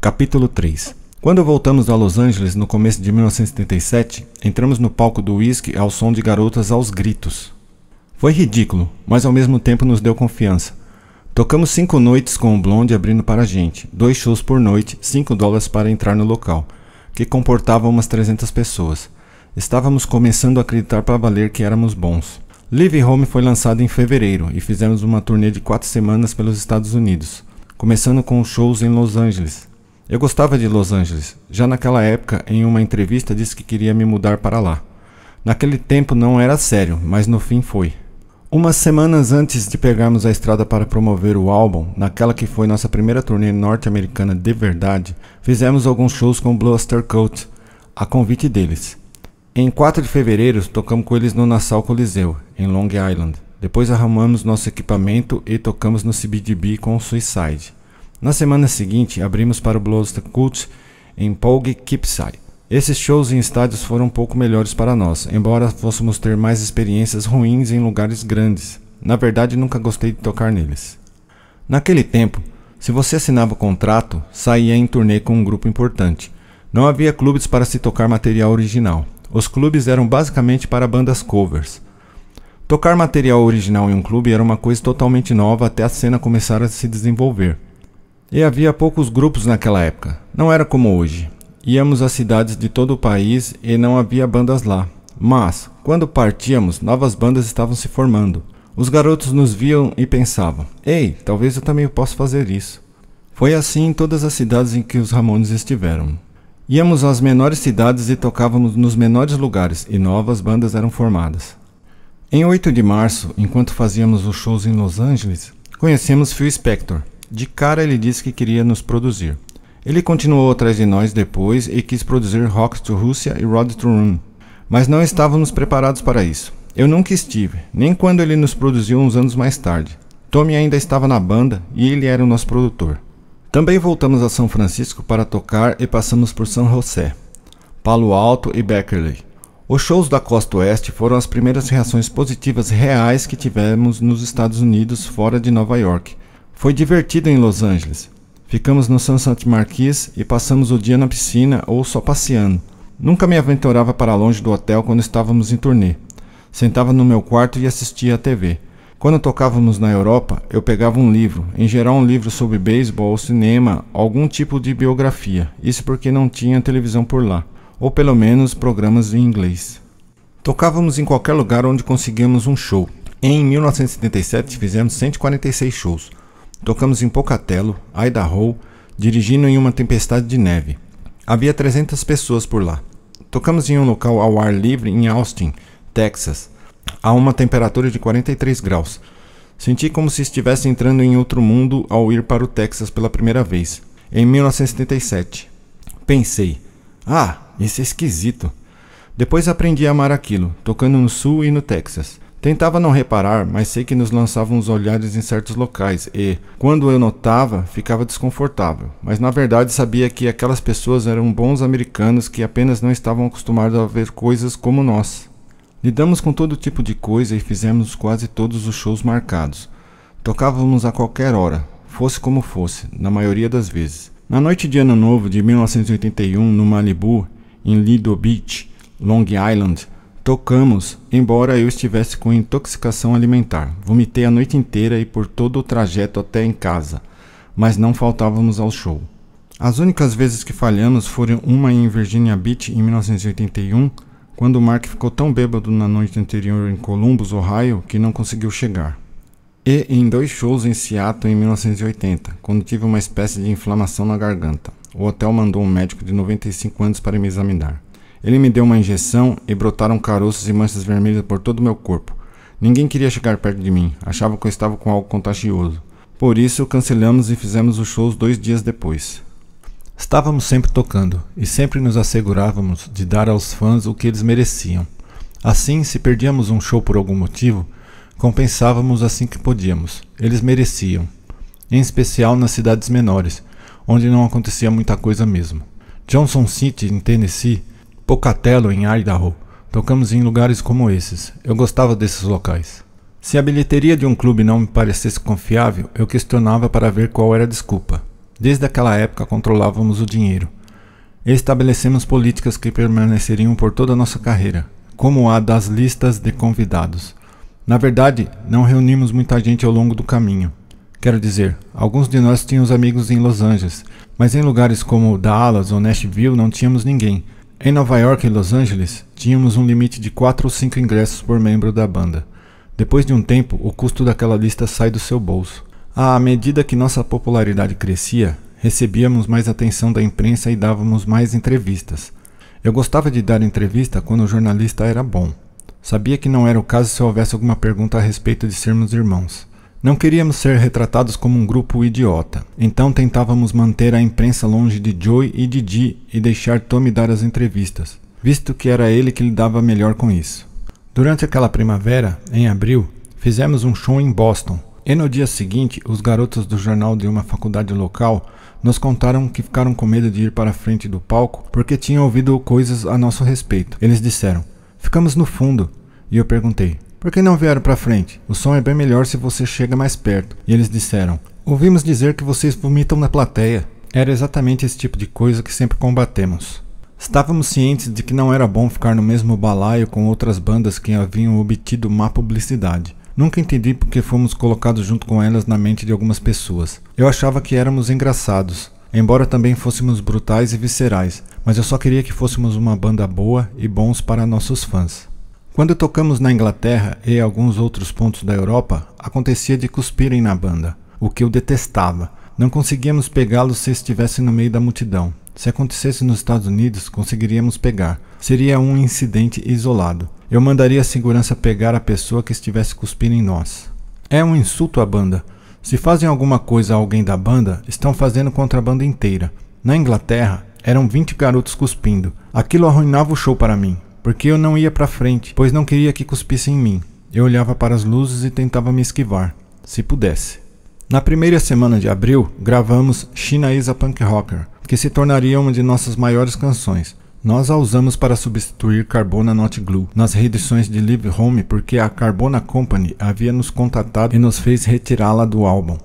Capítulo 3 Quando voltamos a Los Angeles no começo de 1977, entramos no palco do whisky ao som de garotas aos gritos. Foi ridículo, mas ao mesmo tempo nos deu confiança. Tocamos cinco noites com o Blonde abrindo para a gente, dois shows por noite, 5 dólares para entrar no local, que comportava umas 300 pessoas. Estávamos começando a acreditar para valer que éramos bons. Live Home foi lançado em fevereiro e fizemos uma turnê de quatro semanas pelos Estados Unidos, começando com shows em Los Angeles, eu gostava de Los Angeles. Já naquela época, em uma entrevista, disse que queria me mudar para lá. Naquele tempo não era sério, mas no fim foi. Umas semanas antes de pegarmos a estrada para promover o álbum, naquela que foi nossa primeira turnê norte-americana de verdade, fizemos alguns shows com Bluster Coat, a convite deles. Em 4 de fevereiro, tocamos com eles no Nassau Coliseu, em Long Island. Depois arrumamos nosso equipamento e tocamos no CBGB com o Suicide. Na semana seguinte, abrimos para o Bloodstock em Polg Kipsai. Esses shows em estádios foram um pouco melhores para nós, embora fôssemos ter mais experiências ruins em lugares grandes. Na verdade, nunca gostei de tocar neles. Naquele tempo, se você assinava contrato, saía em turnê com um grupo importante. Não havia clubes para se tocar material original. Os clubes eram basicamente para bandas covers. Tocar material original em um clube era uma coisa totalmente nova até a cena começar a se desenvolver. E havia poucos grupos naquela época. Não era como hoje. Íamos às cidades de todo o país e não havia bandas lá. Mas, quando partíamos, novas bandas estavam se formando. Os garotos nos viam e pensavam: Ei, talvez eu também possa fazer isso. Foi assim em todas as cidades em que os Ramones estiveram. Íamos às menores cidades e tocávamos nos menores lugares, e novas bandas eram formadas. Em 8 de março, enquanto fazíamos os shows em Los Angeles, conhecemos Phil Spector, de cara ele disse que queria nos produzir. Ele continuou atrás de nós depois e quis produzir Rock to Russia e Road to Run, mas não estávamos preparados para isso. Eu nunca estive, nem quando ele nos produziu uns anos mais tarde. Tommy ainda estava na banda e ele era o nosso produtor. Também voltamos a São Francisco para tocar e passamos por São José, Palo Alto e Beckerley. Os shows da costa oeste foram as primeiras reações positivas reais que tivemos nos Estados Unidos fora de Nova York foi divertido em Los Angeles. Ficamos no San Santo Marquis e passamos o dia na piscina ou só passeando. Nunca me aventurava para longe do hotel quando estávamos em turnê. Sentava no meu quarto e assistia à TV. Quando tocávamos na Europa, eu pegava um livro, em geral um livro sobre beisebol ou cinema, algum tipo de biografia, isso porque não tinha televisão por lá, ou pelo menos programas em inglês. Tocávamos em qualquer lugar onde conseguíamos um show. Em 1977 fizemos 146 shows. Tocamos em Pocatello, Idaho, dirigindo em uma tempestade de neve. Havia 300 pessoas por lá. Tocamos em um local ao ar livre em Austin, Texas, a uma temperatura de 43 graus. Senti como se estivesse entrando em outro mundo ao ir para o Texas pela primeira vez, em 1977. Pensei, ah, isso é esquisito. Depois aprendi a amar aquilo, tocando no Sul e no Texas. Tentava não reparar, mas sei que nos lançavam uns olhares em certos locais e, quando eu notava, ficava desconfortável. Mas na verdade sabia que aquelas pessoas eram bons americanos que apenas não estavam acostumados a ver coisas como nós. Lidamos com todo tipo de coisa e fizemos quase todos os shows marcados. Tocávamos a qualquer hora, fosse como fosse, na maioria das vezes. Na noite de Ano Novo de 1981, no Malibu, em Lido Beach, Long Island, Tocamos, embora eu estivesse com intoxicação alimentar. Vomitei a noite inteira e por todo o trajeto até em casa, mas não faltávamos ao show. As únicas vezes que falhamos foram uma em Virginia Beach em 1981, quando o Mark ficou tão bêbado na noite anterior em Columbus, Ohio, que não conseguiu chegar. E em dois shows em Seattle em 1980, quando tive uma espécie de inflamação na garganta. O hotel mandou um médico de 95 anos para me examinar. Ele me deu uma injeção e brotaram caroços e manchas vermelhas por todo o meu corpo. Ninguém queria chegar perto de mim, achava que eu estava com algo contagioso. Por isso, cancelamos e fizemos os shows dois dias depois. Estávamos sempre tocando e sempre nos assegurávamos de dar aos fãs o que eles mereciam. Assim, se perdíamos um show por algum motivo, compensávamos assim que podíamos. Eles mereciam. Em especial nas cidades menores, onde não acontecia muita coisa mesmo. Johnson City, em Tennessee, Pocatello, em Idaho. Tocamos em lugares como esses. Eu gostava desses locais. Se a bilheteria de um clube não me parecesse confiável, eu questionava para ver qual era a desculpa. Desde aquela época controlávamos o dinheiro. Estabelecemos políticas que permaneceriam por toda a nossa carreira, como a das listas de convidados. Na verdade, não reunimos muita gente ao longo do caminho. Quero dizer, alguns de nós tínhamos amigos em Los Angeles, mas em lugares como Dallas ou Nashville não tínhamos ninguém, em Nova York e Los Angeles, tínhamos um limite de 4 ou 5 ingressos por membro da banda. Depois de um tempo, o custo daquela lista sai do seu bolso. À medida que nossa popularidade crescia, recebíamos mais atenção da imprensa e dávamos mais entrevistas. Eu gostava de dar entrevista quando o jornalista era bom. Sabia que não era o caso se houvesse alguma pergunta a respeito de sermos irmãos. Não queríamos ser retratados como um grupo idiota, então tentávamos manter a imprensa longe de Joey e Didi e deixar Tommy dar as entrevistas, visto que era ele que lidava melhor com isso. Durante aquela primavera, em abril, fizemos um show em Boston, e no dia seguinte, os garotos do jornal de uma faculdade local nos contaram que ficaram com medo de ir para a frente do palco porque tinham ouvido coisas a nosso respeito. Eles disseram: Ficamos no fundo. E eu perguntei: por que não vieram para frente? O som é bem melhor se você chega mais perto. E eles disseram: Ouvimos dizer que vocês vomitam na plateia. Era exatamente esse tipo de coisa que sempre combatemos. Estávamos cientes de que não era bom ficar no mesmo balaio com outras bandas que haviam obtido má publicidade. Nunca entendi porque fomos colocados junto com elas na mente de algumas pessoas. Eu achava que éramos engraçados, embora também fôssemos brutais e viscerais, mas eu só queria que fôssemos uma banda boa e bons para nossos fãs. Quando tocamos na Inglaterra e alguns outros pontos da Europa, acontecia de cuspirem na banda, o que eu detestava. Não conseguíamos pegá-los se estivesse no meio da multidão. Se acontecesse nos Estados Unidos, conseguiríamos pegar. Seria um incidente isolado. Eu mandaria a segurança pegar a pessoa que estivesse cuspindo em nós. É um insulto à banda. Se fazem alguma coisa a alguém da banda, estão fazendo contra a banda inteira. Na Inglaterra, eram 20 garotos cuspindo. Aquilo arruinava o show para mim porque eu não ia para frente, pois não queria que cuspisse em mim. Eu olhava para as luzes e tentava me esquivar, se pudesse. Na primeira semana de abril, gravamos China is a Punk Rocker, que se tornaria uma de nossas maiores canções. Nós a usamos para substituir Carbona Not Glue nas reedições de Live Home porque a Carbona Company havia nos contatado e nos fez retirá-la do álbum.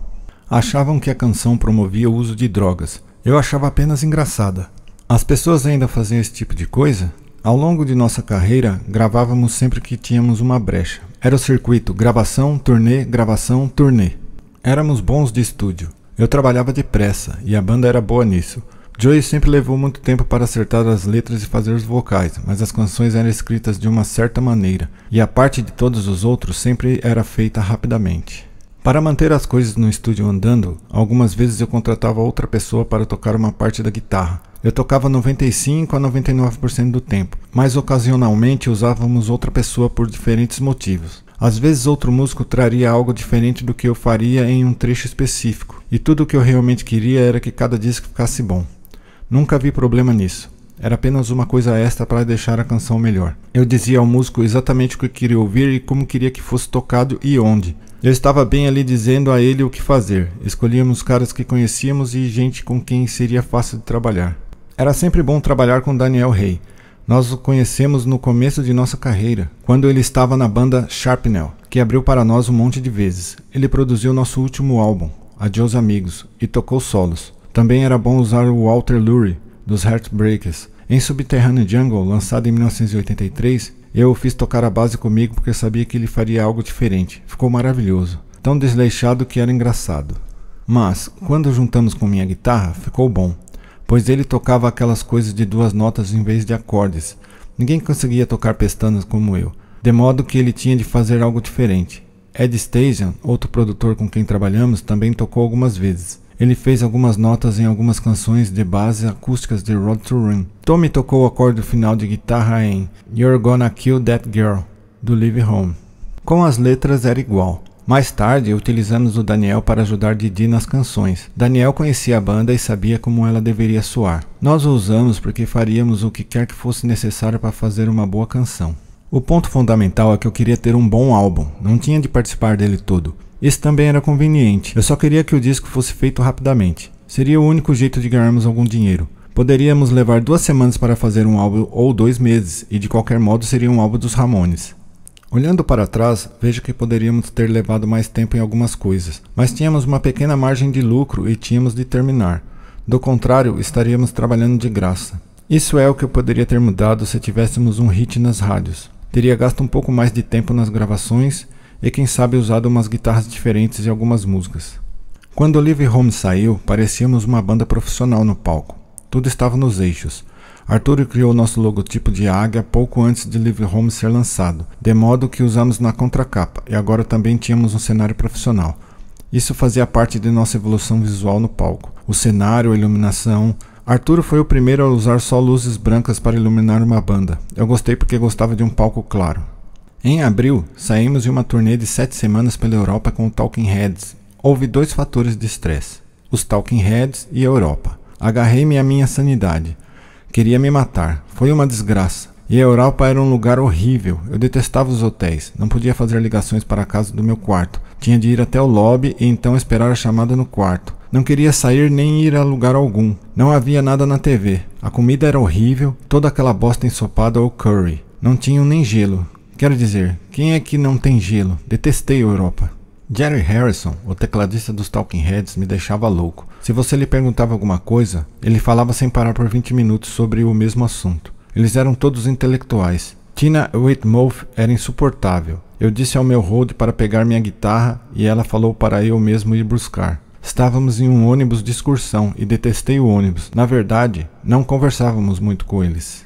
Achavam que a canção promovia o uso de drogas. Eu achava apenas engraçada. As pessoas ainda faziam esse tipo de coisa? Ao longo de nossa carreira, gravávamos sempre que tínhamos uma brecha. Era o circuito gravação, turnê, gravação, turnê. Éramos bons de estúdio. Eu trabalhava depressa e a banda era boa nisso. Joey sempre levou muito tempo para acertar as letras e fazer os vocais, mas as canções eram escritas de uma certa maneira, e a parte de todos os outros sempre era feita rapidamente. Para manter as coisas no estúdio andando, algumas vezes eu contratava outra pessoa para tocar uma parte da guitarra, eu tocava 95 a 99% do tempo, mas ocasionalmente usávamos outra pessoa por diferentes motivos. Às vezes outro músico traria algo diferente do que eu faria em um trecho específico, e tudo o que eu realmente queria era que cada disco ficasse bom. Nunca vi problema nisso. Era apenas uma coisa extra para deixar a canção melhor. Eu dizia ao músico exatamente o que queria ouvir e como queria que fosse tocado e onde. Eu estava bem ali dizendo a ele o que fazer. Escolhíamos caras que conhecíamos e gente com quem seria fácil de trabalhar. Era sempre bom trabalhar com Daniel Rey. Nós o conhecemos no começo de nossa carreira, quando ele estava na banda Sharpnell, que abriu para nós um monte de vezes. Ele produziu nosso último álbum, Adios Amigos, e tocou solos. Também era bom usar o Walter Lurie, dos Heartbreakers. Em Subterranean Jungle, lançado em 1983, eu o fiz tocar a base comigo porque sabia que ele faria algo diferente. Ficou maravilhoso. Tão desleixado que era engraçado. Mas, quando juntamos com minha guitarra, ficou bom pois ele tocava aquelas coisas de duas notas em vez de acordes. Ninguém conseguia tocar pestanas como eu, de modo que ele tinha de fazer algo diferente. Ed Stajan, outro produtor com quem trabalhamos, também tocou algumas vezes. Ele fez algumas notas em algumas canções de base acústicas de Road to Ruin. Tommy tocou o acorde final de guitarra em You're Gonna Kill That Girl, do Live Home. Com as letras era igual. Mais tarde, utilizamos o Daniel para ajudar Didi nas canções. Daniel conhecia a banda e sabia como ela deveria soar. Nós o usamos porque faríamos o que quer que fosse necessário para fazer uma boa canção. O ponto fundamental é que eu queria ter um bom álbum, não tinha de participar dele todo. Isso também era conveniente, eu só queria que o disco fosse feito rapidamente. Seria o único jeito de ganharmos algum dinheiro. Poderíamos levar duas semanas para fazer um álbum ou dois meses, e de qualquer modo seria um álbum dos Ramones. Olhando para trás, vejo que poderíamos ter levado mais tempo em algumas coisas, mas tínhamos uma pequena margem de lucro e tínhamos de terminar. Do contrário, estaríamos trabalhando de graça. Isso é o que eu poderia ter mudado se tivéssemos um hit nas rádios. Teria gasto um pouco mais de tempo nas gravações e, quem sabe, usado umas guitarras diferentes e algumas músicas. Quando Live Home saiu, parecíamos uma banda profissional no palco. Tudo estava nos eixos. Arthur criou nosso logotipo de águia pouco antes de Live Home ser lançado, de modo que usamos na contracapa, e agora também tínhamos um cenário profissional. Isso fazia parte de nossa evolução visual no palco. O cenário, a iluminação, Arthur foi o primeiro a usar só luzes brancas para iluminar uma banda. Eu gostei porque gostava de um palco claro. Em abril, saímos de uma turnê de sete semanas pela Europa com o Talking Heads. Houve dois fatores de estresse: os Talking Heads e a Europa. Agarrei-me à minha sanidade. Queria me matar. Foi uma desgraça. E a Europa era um lugar horrível. Eu detestava os hotéis. Não podia fazer ligações para a casa do meu quarto. Tinha de ir até o lobby e então esperar a chamada no quarto. Não queria sair nem ir a lugar algum. Não havia nada na TV. A comida era horrível, toda aquela bosta ensopada ou curry. Não tinham nem gelo. Quero dizer, quem é que não tem gelo? Detestei a Europa. Jerry Harrison, o tecladista dos Talking Heads, me deixava louco. Se você lhe perguntava alguma coisa, ele falava sem parar por 20 minutos sobre o mesmo assunto. Eles eram todos intelectuais. Tina Whitmouth era insuportável. Eu disse ao meu hold para pegar minha guitarra e ela falou para eu mesmo ir buscar. Estávamos em um ônibus de excursão e detestei o ônibus. Na verdade, não conversávamos muito com eles.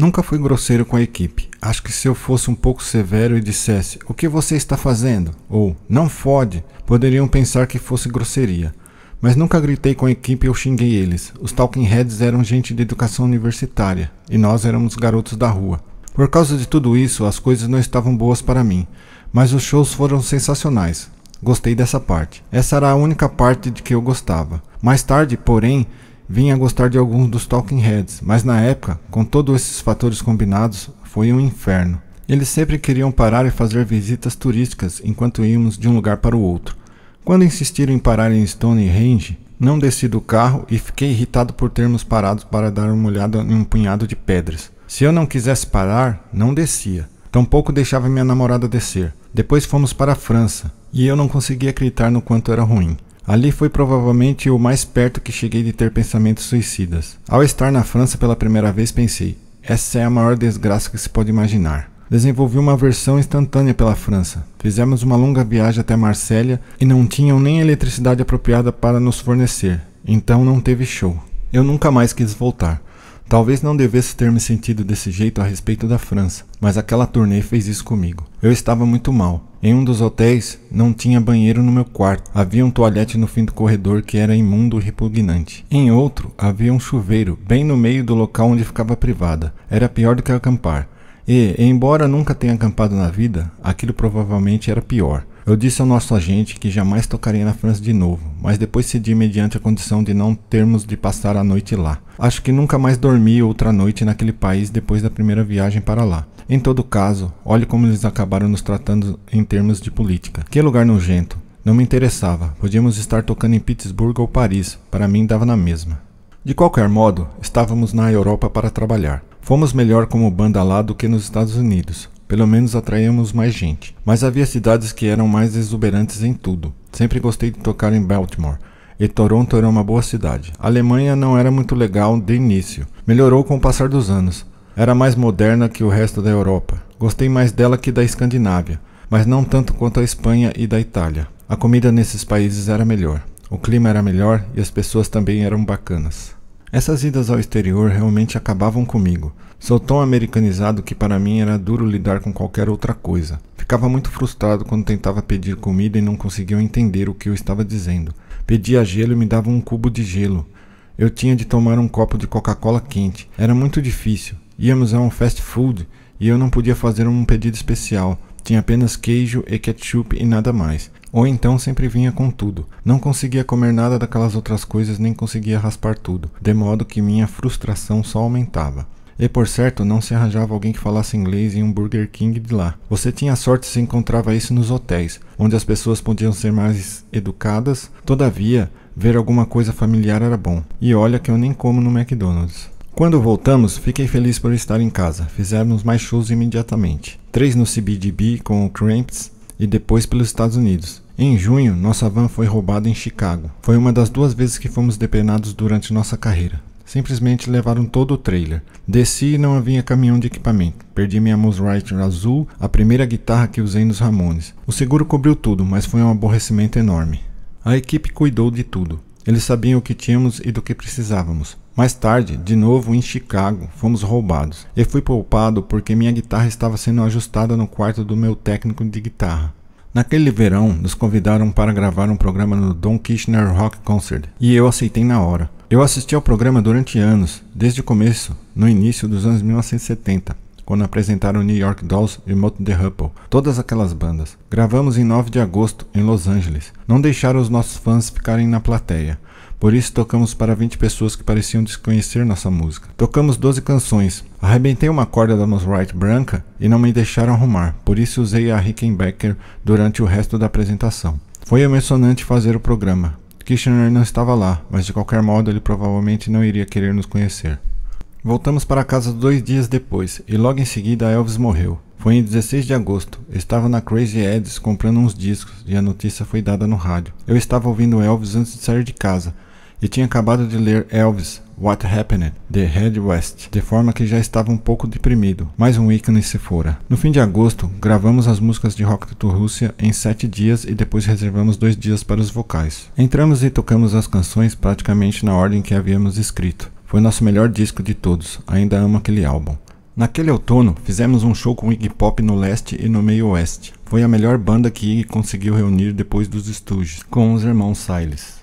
Nunca fui grosseiro com a equipe. Acho que se eu fosse um pouco severo e dissesse o que você está fazendo ou não fode, poderiam pensar que fosse grosseria. Mas nunca gritei com a equipe ou xinguei eles. Os Talking Heads eram gente de educação universitária e nós éramos garotos da rua. Por causa de tudo isso, as coisas não estavam boas para mim, mas os shows foram sensacionais. Gostei dessa parte. Essa era a única parte de que eu gostava. Mais tarde, porém, vinha a gostar de alguns dos Talking Heads, mas na época, com todos esses fatores combinados, foi um inferno. Eles sempre queriam parar e fazer visitas turísticas enquanto íamos de um lugar para o outro. Quando insistiram em parar em Stonehenge, não desci do carro e fiquei irritado por termos parado para dar uma olhada em um punhado de pedras. Se eu não quisesse parar, não descia. Tampouco deixava minha namorada descer. Depois fomos para a França, e eu não conseguia acreditar no quanto era ruim. Ali foi provavelmente o mais perto que cheguei de ter pensamentos suicidas. Ao estar na França pela primeira vez, pensei: essa é a maior desgraça que se pode imaginar. Desenvolvi uma versão instantânea pela França. Fizemos uma longa viagem até Marsella e não tinham nem eletricidade apropriada para nos fornecer, então não teve show. Eu nunca mais quis voltar. Talvez não devesse ter me sentido desse jeito a respeito da França, mas aquela turnê fez isso comigo. Eu estava muito mal. Em um dos hotéis, não tinha banheiro no meu quarto. Havia um toalhete no fim do corredor que era imundo e repugnante. Em outro, havia um chuveiro, bem no meio do local onde ficava privada. Era pior do que acampar. E, embora nunca tenha acampado na vida, aquilo provavelmente era pior. Eu disse ao nosso agente que jamais tocaria na França de novo, mas depois cedi mediante a condição de não termos de passar a noite lá. Acho que nunca mais dormi outra noite naquele país depois da primeira viagem para lá. Em todo caso, olhe como eles acabaram nos tratando em termos de política. Que lugar nojento. Não me interessava, podíamos estar tocando em Pittsburgh ou Paris, para mim dava na mesma. De qualquer modo, estávamos na Europa para trabalhar. Fomos melhor como banda lá do que nos Estados Unidos, pelo menos atraíamos mais gente. Mas havia cidades que eram mais exuberantes em tudo. Sempre gostei de tocar em Baltimore, e Toronto era uma boa cidade. A Alemanha não era muito legal de início, melhorou com o passar dos anos. Era mais moderna que o resto da Europa. Gostei mais dela que da Escandinávia, mas não tanto quanto a Espanha e da Itália. A comida nesses países era melhor, o clima era melhor e as pessoas também eram bacanas. Essas idas ao exterior realmente acabavam comigo. Sou tão americanizado que para mim era duro lidar com qualquer outra coisa. Ficava muito frustrado quando tentava pedir comida e não conseguia entender o que eu estava dizendo. Pedia gelo e me davam um cubo de gelo. Eu tinha de tomar um copo de Coca-Cola quente. Era muito difícil. Íamos a um fast food e eu não podia fazer um pedido especial. Tinha apenas queijo e ketchup e nada mais. Ou então sempre vinha com tudo. Não conseguia comer nada daquelas outras coisas, nem conseguia raspar tudo, de modo que minha frustração só aumentava. E por certo, não se arranjava alguém que falasse inglês em um Burger King de lá. Você tinha sorte se encontrava isso nos hotéis, onde as pessoas podiam ser mais educadas. Todavia, ver alguma coisa familiar era bom. E olha que eu nem como no McDonald's. Quando voltamos, fiquei feliz por estar em casa. Fizemos mais shows imediatamente. Três no CBDB com o Cramps e depois pelos Estados Unidos. Em junho, nossa van foi roubada em Chicago. Foi uma das duas vezes que fomos depenados durante nossa carreira. Simplesmente levaram todo o trailer. Desci e não havia caminhão de equipamento. Perdi minha Mosrite azul, a primeira guitarra que usei nos Ramones. O seguro cobriu tudo, mas foi um aborrecimento enorme. A equipe cuidou de tudo. Eles sabiam o que tínhamos e do que precisávamos. Mais tarde, de novo em Chicago, fomos roubados. Eu fui poupado porque minha guitarra estava sendo ajustada no quarto do meu técnico de guitarra. Naquele verão, nos convidaram para gravar um programa no Don Kirshner Rock Concert e eu aceitei na hora. Eu assisti ao programa durante anos, desde o começo, no início dos anos 1970, quando apresentaram New York Dolls e Motor The Huppel, todas aquelas bandas. Gravamos em 9 de agosto, em Los Angeles. Não deixaram os nossos fãs ficarem na plateia. Por isso tocamos para 20 pessoas que pareciam desconhecer nossa música. Tocamos 12 canções. Arrebentei uma corda da Wright branca e não me deixaram arrumar, por isso usei a Rickenbacker durante o resto da apresentação. Foi emocionante fazer o programa. Kitchener não estava lá, mas de qualquer modo ele provavelmente não iria querer nos conhecer. Voltamos para casa dois dias depois e logo em seguida Elvis morreu. Foi em 16 de agosto. estava na Crazy Eds comprando uns discos e a notícia foi dada no rádio. Eu estava ouvindo Elvis antes de sair de casa, e tinha acabado de ler Elvis, What Happened, The Head West, de forma que já estava um pouco deprimido. Mais um ícone se fora. No fim de agosto, gravamos as músicas de Rock to Rússia em sete dias e depois reservamos dois dias para os vocais. Entramos e tocamos as canções praticamente na ordem que havíamos escrito. Foi nosso melhor disco de todos, ainda amo aquele álbum. Naquele outono, fizemos um show com Iggy Pop no leste e no meio oeste. Foi a melhor banda que Iggy conseguiu reunir depois dos Stooges, com os irmãos Siles.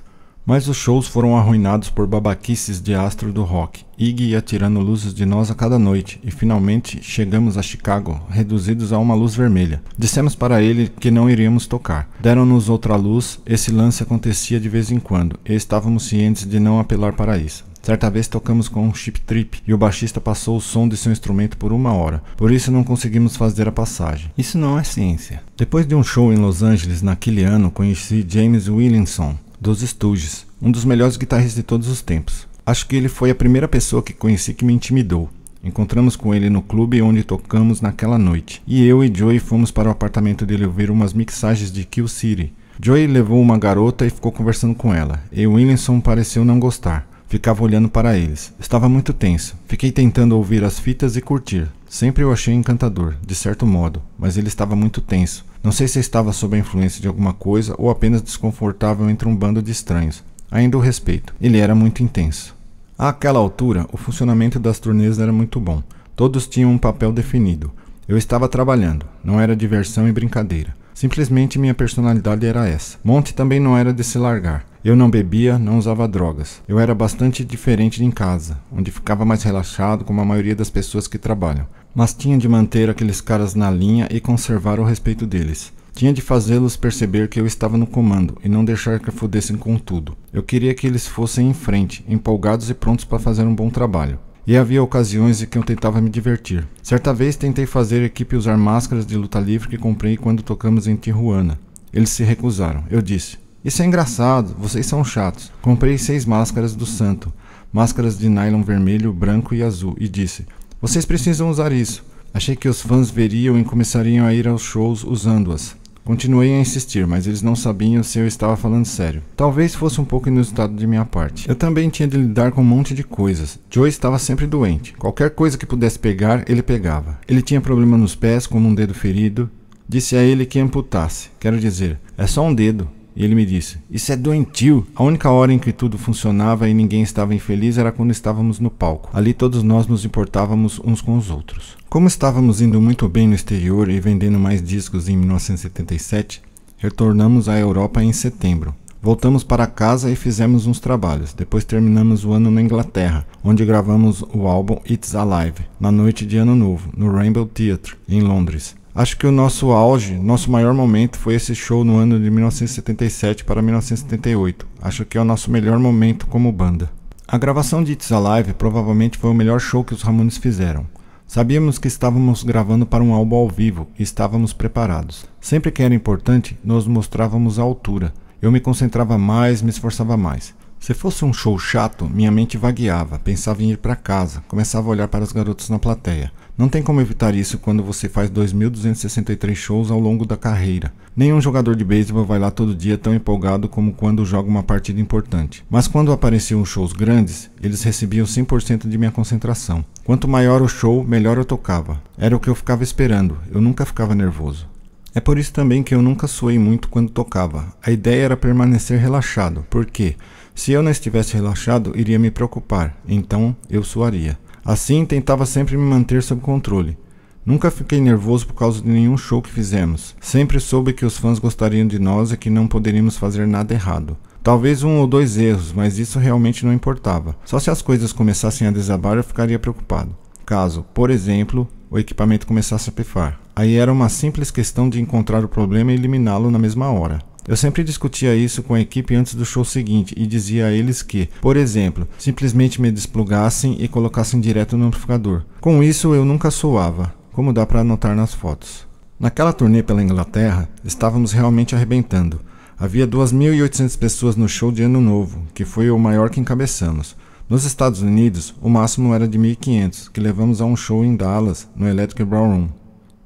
Mas os shows foram arruinados por babaquices de astro do rock. Iggy ia tirando luzes de nós a cada noite, e finalmente chegamos a Chicago, reduzidos a uma luz vermelha. Dissemos para ele que não iríamos tocar. Deram-nos outra luz, esse lance acontecia de vez em quando, e estávamos cientes de não apelar para isso. Certa vez tocamos com um chip trip e o baixista passou o som de seu instrumento por uma hora, por isso não conseguimos fazer a passagem. Isso não é ciência. Depois de um show em Los Angeles naquele ano, conheci James Williamson, dos Stooges, um dos melhores guitarristas de todos os tempos. Acho que ele foi a primeira pessoa que conheci que me intimidou. Encontramos com ele no clube onde tocamos naquela noite, e eu e Joey fomos para o apartamento dele ouvir umas mixagens de Kill City. Joey levou uma garota e ficou conversando com ela, e Williamson pareceu não gostar. Ficava olhando para eles. Estava muito tenso. Fiquei tentando ouvir as fitas e curtir. Sempre o achei encantador, de certo modo, mas ele estava muito tenso não sei se estava sob a influência de alguma coisa ou apenas desconfortável entre um bando de estranhos. Ainda o respeito. Ele era muito intenso. Àquela altura, o funcionamento das turnês era muito bom. Todos tinham um papel definido. Eu estava trabalhando, não era diversão e brincadeira. Simplesmente minha personalidade era essa. Monte também não era de se largar. Eu não bebia, não usava drogas. Eu era bastante diferente de em casa, onde ficava mais relaxado como a maioria das pessoas que trabalham mas tinha de manter aqueles caras na linha e conservar o respeito deles. Tinha de fazê-los perceber que eu estava no comando e não deixar que fudessem com tudo. Eu queria que eles fossem em frente, empolgados e prontos para fazer um bom trabalho. E havia ocasiões em que eu tentava me divertir. Certa vez tentei fazer a equipe usar máscaras de luta livre que comprei quando tocamos em Tijuana. Eles se recusaram. Eu disse: Isso é engraçado, vocês são chatos. Comprei seis máscaras do santo, máscaras de nylon vermelho, branco e azul, e disse: vocês precisam usar isso. Achei que os fãs veriam e começariam a ir aos shows usando-as. Continuei a insistir, mas eles não sabiam se eu estava falando sério. Talvez fosse um pouco inusitado de minha parte. Eu também tinha de lidar com um monte de coisas. Joe estava sempre doente. Qualquer coisa que pudesse pegar, ele pegava. Ele tinha problema nos pés, como um dedo ferido. Disse a ele que amputasse. Quero dizer, é só um dedo. E ele me disse: Isso é doentio. A única hora em que tudo funcionava e ninguém estava infeliz era quando estávamos no palco. Ali todos nós nos importávamos uns com os outros. Como estávamos indo muito bem no exterior e vendendo mais discos em 1977, retornamos à Europa em setembro. Voltamos para casa e fizemos uns trabalhos. Depois terminamos o ano na Inglaterra, onde gravamos o álbum It's Alive, na noite de Ano Novo, no Rainbow Theatre, em Londres. Acho que o nosso auge, nosso maior momento foi esse show no ano de 1977 para 1978. Acho que é o nosso melhor momento como banda. A gravação de It's Alive provavelmente foi o melhor show que os Ramones fizeram. Sabíamos que estávamos gravando para um álbum ao vivo e estávamos preparados. Sempre que era importante, nos mostrávamos à altura. Eu me concentrava mais, me esforçava mais. Se fosse um show chato, minha mente vagueava, pensava em ir para casa, começava a olhar para os garotos na plateia. Não tem como evitar isso quando você faz 2.263 shows ao longo da carreira. Nenhum jogador de beisebol vai lá todo dia tão empolgado como quando joga uma partida importante. Mas quando apareciam shows grandes, eles recebiam 100% de minha concentração. Quanto maior o show, melhor eu tocava. Era o que eu ficava esperando, eu nunca ficava nervoso. É por isso também que eu nunca suei muito quando tocava. A ideia era permanecer relaxado, porque se eu não estivesse relaxado, iria me preocupar, então eu suaria. Assim, tentava sempre me manter sob controle. Nunca fiquei nervoso por causa de nenhum show que fizemos. Sempre soube que os fãs gostariam de nós e que não poderíamos fazer nada errado. Talvez um ou dois erros, mas isso realmente não importava. Só se as coisas começassem a desabar eu ficaria preocupado. Caso, por exemplo, o equipamento começasse a pifar. Aí era uma simples questão de encontrar o problema e eliminá-lo na mesma hora. Eu sempre discutia isso com a equipe antes do show seguinte e dizia a eles que, por exemplo, simplesmente me desplugassem e colocassem direto no amplificador. Com isso eu nunca soava, como dá para notar nas fotos. Naquela turnê pela Inglaterra, estávamos realmente arrebentando. Havia 2.800 pessoas no show de Ano Novo, que foi o maior que encabeçamos. Nos Estados Unidos, o máximo era de 1.500, que levamos a um show em Dallas, no Electric Ballroom,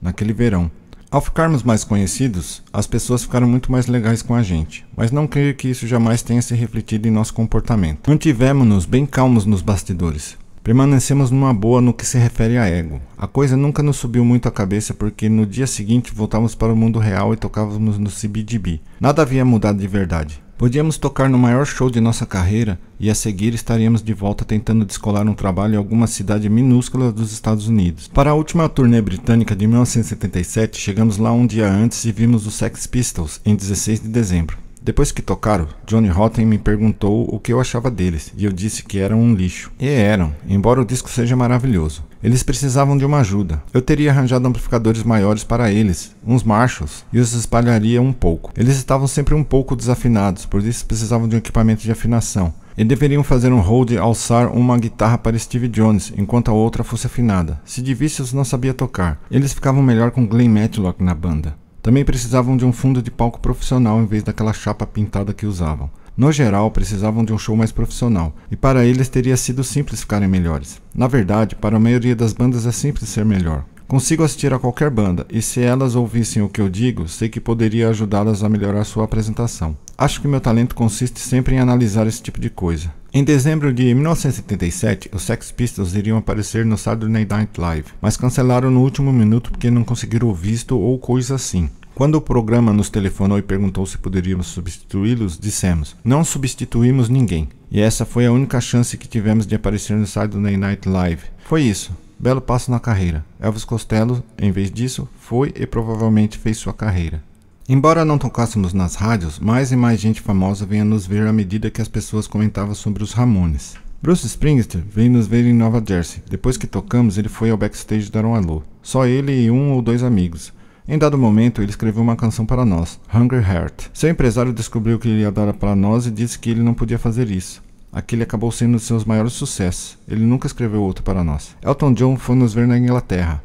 naquele verão. Ao ficarmos mais conhecidos, as pessoas ficaram muito mais legais com a gente, mas não creio que isso jamais tenha se refletido em nosso comportamento. Mantivemos-nos bem calmos nos bastidores. Permanecemos numa boa no que se refere a ego. A coisa nunca nos subiu muito a cabeça porque no dia seguinte voltávamos para o mundo real e tocávamos no CBGB. Nada havia mudado de verdade. Podíamos tocar no maior show de nossa carreira e a seguir estaríamos de volta tentando descolar um trabalho em alguma cidade minúscula dos Estados Unidos. Para a última turnê britânica de 1977, chegamos lá um dia antes e vimos os Sex Pistols em 16 de dezembro. Depois que tocaram, Johnny Rotten me perguntou o que eu achava deles, e eu disse que eram um lixo. E eram, embora o disco seja maravilhoso. Eles precisavam de uma ajuda. Eu teria arranjado amplificadores maiores para eles, uns Marshalls, e os espalharia um pouco. Eles estavam sempre um pouco desafinados, por isso precisavam de um equipamento de afinação e deveriam fazer um hold alçar uma guitarra para Steve Jones, enquanto a outra fosse afinada. Sid Vicious não sabia tocar. Eles ficavam melhor com Glenn Matlock na banda. Também precisavam de um fundo de palco profissional em vez daquela chapa pintada que usavam. No geral, precisavam de um show mais profissional, e para eles teria sido simples ficarem melhores. Na verdade, para a maioria das bandas é simples ser melhor. Consigo assistir a qualquer banda, e se elas ouvissem o que eu digo, sei que poderia ajudá-las a melhorar sua apresentação. Acho que meu talento consiste sempre em analisar esse tipo de coisa. Em dezembro de 1977, os Sex Pistols iriam aparecer no Saturday Night Live, mas cancelaram no último minuto porque não conseguiram o visto ou coisa assim. Quando o programa nos telefonou e perguntou se poderíamos substituí-los, dissemos: Não substituímos ninguém. E essa foi a única chance que tivemos de aparecer no Saturday Night Live. Foi isso. Belo passo na carreira. Elvis Costello, em vez disso, foi e provavelmente fez sua carreira. Embora não tocássemos nas rádios, mais e mais gente famosa vinha nos ver à medida que as pessoas comentavam sobre os Ramones. Bruce Springsteen veio nos ver em Nova Jersey. Depois que tocamos, ele foi ao backstage dar um alô. Só ele e um ou dois amigos. Em dado momento, ele escreveu uma canção para nós, Hungry Heart. Seu empresário descobriu que ele ia dar para nós e disse que ele não podia fazer isso. Aquele acabou sendo um de seus maiores sucessos. Ele nunca escreveu outro para nós. Elton John foi nos ver na Inglaterra.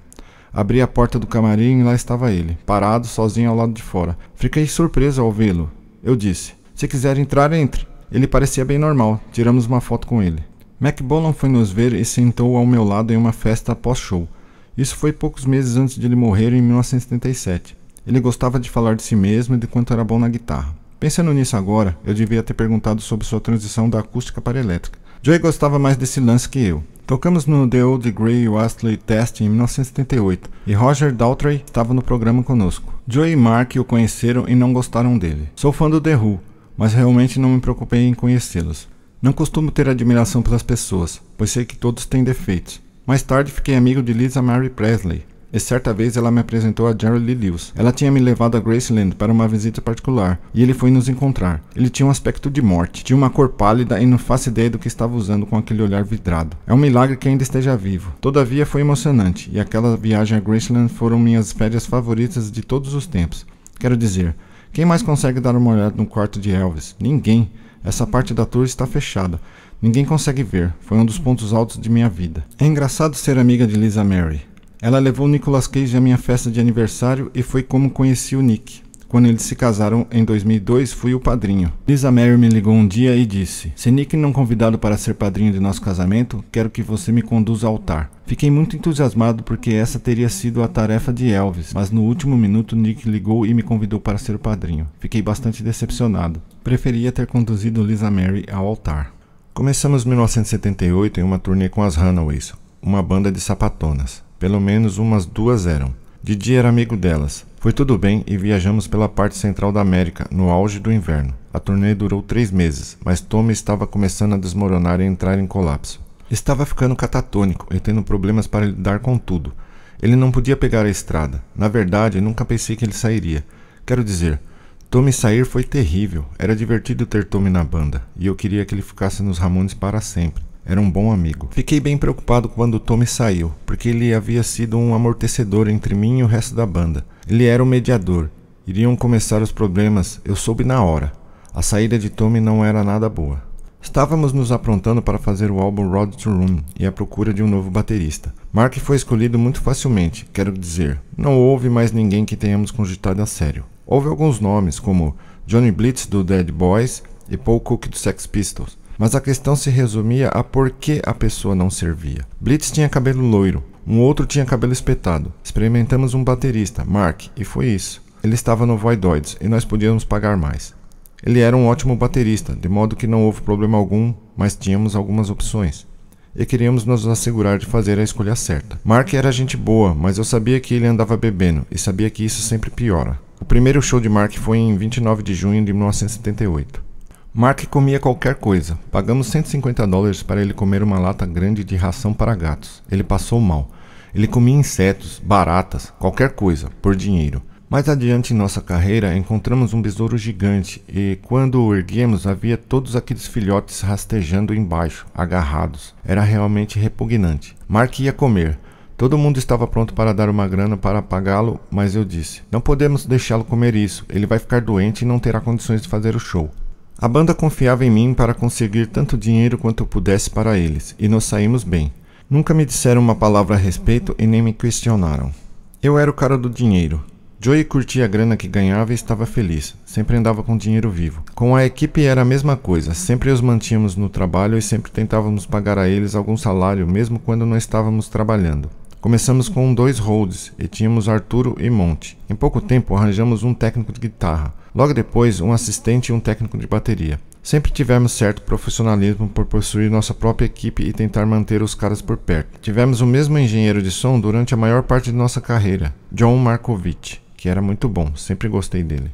Abri a porta do camarim e lá estava ele, parado, sozinho ao lado de fora. Fiquei surpreso ao vê-lo. Eu disse: Se quiser entrar, entre. Ele parecia bem normal. Tiramos uma foto com ele. McBolan foi nos ver e sentou ao meu lado em uma festa pós-show. Isso foi poucos meses antes de ele morrer em 1977. Ele gostava de falar de si mesmo e de quanto era bom na guitarra. Pensando nisso agora, eu devia ter perguntado sobre sua transição da acústica para elétrica. Joey gostava mais desse lance que eu. Tocamos no The Old Grey Astley Test em 1978 e Roger Daltrey estava no programa conosco. Joey e Mark o conheceram e não gostaram dele. Sou fã do The Who, mas realmente não me preocupei em conhecê-los. Não costumo ter admiração pelas pessoas, pois sei que todos têm defeitos. Mais tarde fiquei amigo de Lisa Mary Presley, e certa vez ela me apresentou a Jerry Lee Lewis. Ela tinha me levado a Graceland para uma visita particular e ele foi nos encontrar. Ele tinha um aspecto de morte, tinha uma cor pálida e não faço ideia do que estava usando com aquele olhar vidrado. É um milagre que ainda esteja vivo. Todavia foi emocionante e aquela viagem a Graceland foram minhas férias favoritas de todos os tempos. Quero dizer, quem mais consegue dar uma olhada no quarto de Elvis? Ninguém. Essa parte da tour está fechada. Ninguém consegue ver. Foi um dos pontos altos de minha vida. É engraçado ser amiga de Lisa Mary. Ela levou Nicolas Cage à minha festa de aniversário e foi como conheci o Nick. Quando eles se casaram em 2002, fui o padrinho. Lisa Mary me ligou um dia e disse: Se Nick não convidado para ser padrinho de nosso casamento, quero que você me conduza ao altar. Fiquei muito entusiasmado porque essa teria sido a tarefa de Elvis, mas no último minuto Nick ligou e me convidou para ser o padrinho. Fiquei bastante decepcionado. Preferia ter conduzido Lisa Mary ao altar. Começamos 1978 em uma turnê com as Runaways, uma banda de sapatonas. Pelo menos umas duas eram. Didi era amigo delas. Foi tudo bem e viajamos pela parte central da América, no auge do inverno. A turnê durou três meses, mas Tommy estava começando a desmoronar e entrar em colapso. Estava ficando catatônico e tendo problemas para lidar com tudo. Ele não podia pegar a estrada. Na verdade, nunca pensei que ele sairia. Quero dizer, Tommy sair foi terrível. Era divertido ter Tommy na banda, e eu queria que ele ficasse nos Ramones para sempre. Era um bom amigo. Fiquei bem preocupado quando Tommy saiu, porque ele havia sido um amortecedor entre mim e o resto da banda. Ele era o mediador. Iriam começar os problemas, eu soube na hora. A saída de Tommy não era nada boa. Estávamos nos aprontando para fazer o álbum Road to Room e à procura de um novo baterista. Mark foi escolhido muito facilmente, quero dizer, não houve mais ninguém que tenhamos cogitado a sério. Houve alguns nomes, como Johnny Blitz do Dead Boys e Paul Cook do Sex Pistols, mas a questão se resumia a por que a pessoa não servia. Blitz tinha cabelo loiro, um outro tinha cabelo espetado. Experimentamos um baterista, Mark, e foi isso. Ele estava no Voidoids e nós podíamos pagar mais. Ele era um ótimo baterista, de modo que não houve problema algum, mas tínhamos algumas opções. E queríamos nos assegurar de fazer a escolha certa. Mark era gente boa, mas eu sabia que ele andava bebendo e sabia que isso sempre piora. O primeiro show de Mark foi em 29 de junho de 1978. Mark comia qualquer coisa. Pagamos 150 dólares para ele comer uma lata grande de ração para gatos. Ele passou mal. Ele comia insetos, baratas, qualquer coisa, por dinheiro. Mais adiante em nossa carreira, encontramos um besouro gigante e, quando o erguemos, havia todos aqueles filhotes rastejando embaixo, agarrados. Era realmente repugnante. Mark ia comer. Todo mundo estava pronto para dar uma grana para pagá-lo, mas eu disse: Não podemos deixá-lo comer isso, ele vai ficar doente e não terá condições de fazer o show. A banda confiava em mim para conseguir tanto dinheiro quanto eu pudesse para eles, e nós saímos bem. Nunca me disseram uma palavra a respeito e nem me questionaram. Eu era o cara do dinheiro. Joey curtia a grana que ganhava e estava feliz, sempre andava com dinheiro vivo. Com a equipe era a mesma coisa, sempre os mantínhamos no trabalho e sempre tentávamos pagar a eles algum salário, mesmo quando não estávamos trabalhando. Começamos com dois holds e tínhamos Arturo e Monte. Em pouco tempo arranjamos um técnico de guitarra, logo depois um assistente e um técnico de bateria. Sempre tivemos certo profissionalismo por possuir nossa própria equipe e tentar manter os caras por perto. Tivemos o mesmo engenheiro de som durante a maior parte de nossa carreira, John Markovic, que era muito bom, sempre gostei dele.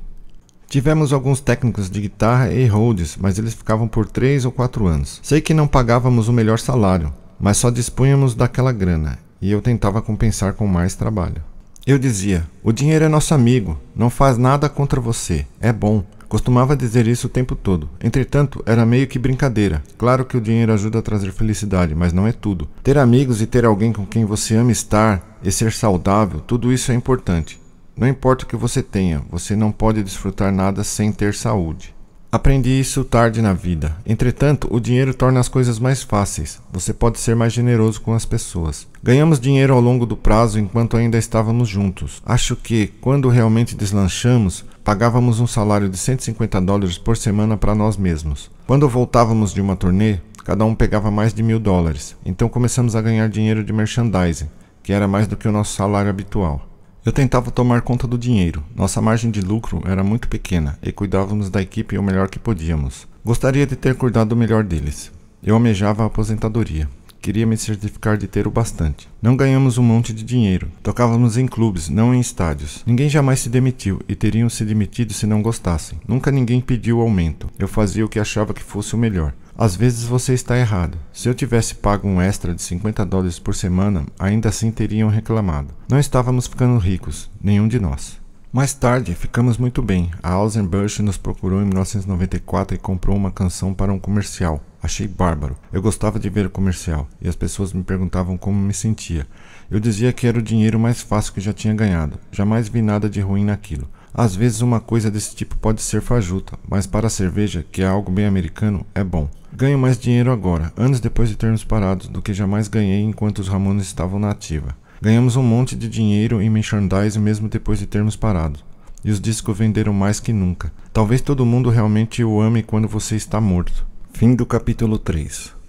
Tivemos alguns técnicos de guitarra e holds, mas eles ficavam por 3 ou 4 anos. Sei que não pagávamos o melhor salário, mas só dispunhamos daquela grana e eu tentava compensar com mais trabalho. Eu dizia: o dinheiro é nosso amigo, não faz nada contra você, é bom. Costumava dizer isso o tempo todo. Entretanto, era meio que brincadeira. Claro que o dinheiro ajuda a trazer felicidade, mas não é tudo. Ter amigos e ter alguém com quem você ama estar e ser saudável, tudo isso é importante. Não importa o que você tenha, você não pode desfrutar nada sem ter saúde. Aprendi isso tarde na vida. Entretanto, o dinheiro torna as coisas mais fáceis. Você pode ser mais generoso com as pessoas. Ganhamos dinheiro ao longo do prazo enquanto ainda estávamos juntos. Acho que, quando realmente deslanchamos, pagávamos um salário de 150 dólares por semana para nós mesmos. Quando voltávamos de uma turnê, cada um pegava mais de mil dólares. Então começamos a ganhar dinheiro de merchandising, que era mais do que o nosso salário habitual. Eu tentava tomar conta do dinheiro. Nossa margem de lucro era muito pequena e cuidávamos da equipe o melhor que podíamos. Gostaria de ter cuidado melhor deles. Eu almejava a aposentadoria. Queria me certificar de ter o bastante. Não ganhamos um monte de dinheiro. Tocávamos em clubes, não em estádios. Ninguém jamais se demitiu e teriam se demitido se não gostassem. Nunca ninguém pediu aumento. Eu fazia o que achava que fosse o melhor. Às vezes você está errado. Se eu tivesse pago um extra de 50 dólares por semana, ainda assim teriam reclamado. Não estávamos ficando ricos, nenhum de nós. Mais tarde, ficamos muito bem. A Ausenbusch nos procurou em 1994 e comprou uma canção para um comercial. Achei bárbaro. Eu gostava de ver o comercial e as pessoas me perguntavam como me sentia. Eu dizia que era o dinheiro mais fácil que já tinha ganhado. Jamais vi nada de ruim naquilo. Às vezes uma coisa desse tipo pode ser fajuta, mas para a cerveja, que é algo bem americano, é bom. Ganho mais dinheiro agora, anos depois de termos parado, do que jamais ganhei enquanto os Ramones estavam na ativa. Ganhamos um monte de dinheiro em merchandise mesmo depois de termos parado. E os discos venderam mais que nunca. Talvez todo mundo realmente o ame quando você está morto. Fim do capítulo 3